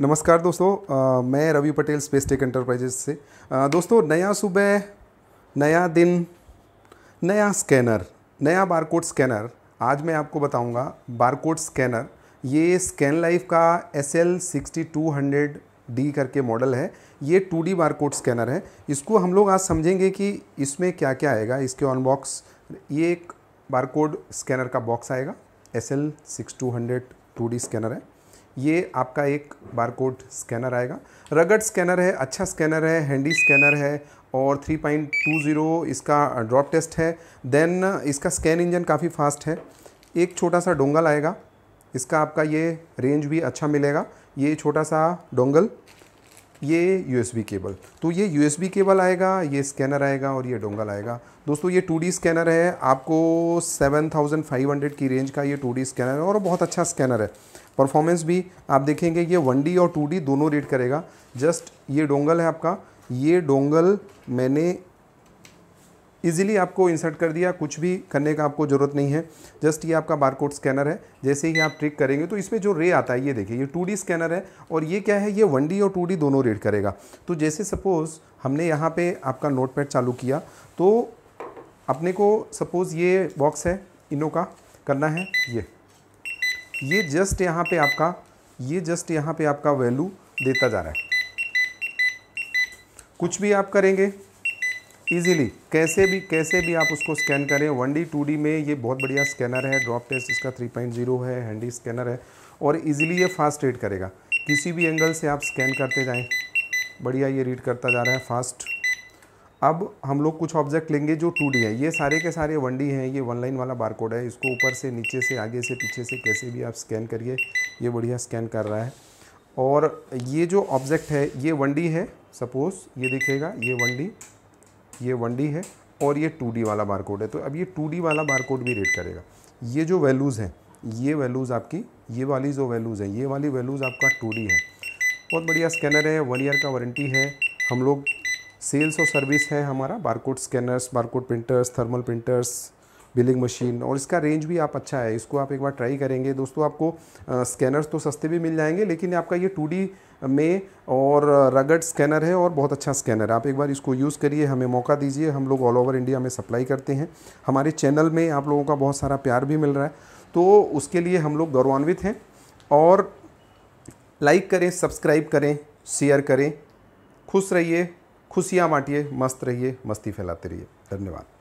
नमस्कार दोस्तों आ, मैं Ravi Patel space tech enterprises से आ, दोस्तों नया सुबह नया दिन नया स्कैनर नया बारकोड स्कैनर आज मैं आपको बताऊंगा बारकोड स्कैनर ये स्कैन लाइफ का S L sixty two hundred D करके मॉडल है ये टू डी बारकोड स्कैनर है इसको हम लोग आज समझेंगे कि इसमें क्या क्या आएगा इसके अनबॉक्स ये एक बारकोड स्कैनर का बॉक्स आएगा S L six two hundred two D scanner है ये आपका एक बारकोड स्कैनर आएगा रगड स्कैनर है अच्छा स्कैनर है हैंडी स्कैनर है और 3.20 इसका ड्रॉप टेस्ट है देन इसका स्कैन इंजन काफ़ी फास्ट है एक छोटा सा डोंगल आएगा इसका आपका ये रेंज भी अच्छा मिलेगा ये छोटा सा डोंगल ये यू केबल तो ये यू केबल आएगा ये स्कैनर आएगा और ये डोंगल आएगा दोस्तों ये टू स्कैनर है आपको 7500 की रेंज का ये टू स्कैनर है और बहुत अच्छा स्कैनर है परफॉर्मेंस भी आप देखेंगे ये वन और टू दोनों रेट करेगा जस्ट ये डोंगल है आपका ये डोंगल मैंने ईजिली आपको इंसर्ट कर दिया कुछ भी करने का आपको ज़रूरत नहीं है जस्ट ये आपका बारकोड स्कैनर है जैसे ही आप ट्रिक करेंगे तो इसमें जो रे आता है ये देखिए ये टू स्कैनर है और ये क्या है ये वन और टू दोनों रेड करेगा तो जैसे सपोज़ हमने यहाँ पर आपका नोट चालू किया तो अपने को सपोज़ ये बॉक्स है इनो का करना है ये ये जस्ट यहाँ पे आपका ये जस्ट यहाँ पे आपका वैल्यू देता जा रहा है कुछ भी आप करेंगे ईजिली कैसे भी कैसे भी आप उसको स्कैन करें वन डी टू डी में ये बहुत बढ़िया स्कैनर है ड्रॉप टेस्ट इसका थ्री पॉइंट जीरो है हैंडी स्कैनर है और इजीली ये फास्ट रीड करेगा किसी भी एंगल से आप स्कैन करते जाएं बढ़िया ये रीड करता जा रहा है फास्ट अब हम लोग कुछ ऑब्जेक्ट लेंगे जो टू डी है ये सारे के सारे वन डी हैं ये वन लाइन वाला बार कोड है इसको ऊपर से नीचे से आगे से पीछे से कैसे भी आप स्कैन करिए ये बढ़िया स्कैन कर रहा है और ये जो ऑब्जेक्ट है ये वन डी है सपोज़ ये दिखेगा ये वन डी ये वन है और ये टू वाला बारकोड है तो अब ये टू वाला बारकोड भी रेट करेगा ये जो वैल्यूज़ हैं ये वैल्यूज़ आपकी ये वाली जो वैल्यूज़ हैं ये वाली वैल्यूज़ आपका टू है बहुत बढ़िया स्कैनर है वन ईयर का वारंटी है हम लोग सेल्स और सर्विस है हमारा barcode scanners barcode printers thermal printers billing machine और इसका रेंज भी आप अच्छा है इसको आप एक बार ट्राई करेंगे दोस्तों आपको स्कैनर्स तो सस्ते भी मिल जाएंगे लेकिन आपका ये टू में और रगड स्कैनर है और बहुत अच्छा स्कैनर आप एक बार इसको यूज़ करिए हमें मौका दीजिए हम लोग ऑल ओवर इंडिया में सप्लाई करते हैं हमारे चैनल में आप लोगों का बहुत सारा प्यार भी मिल रहा है तो उसके लिए हम लोग गौरवान्वित हैं और लाइक करें सब्सक्राइब करें शेयर करें खुश रहिए खुशियाँ बांटिए मस्त रहिए मस्ती फैलाते रहिए धन्यवाद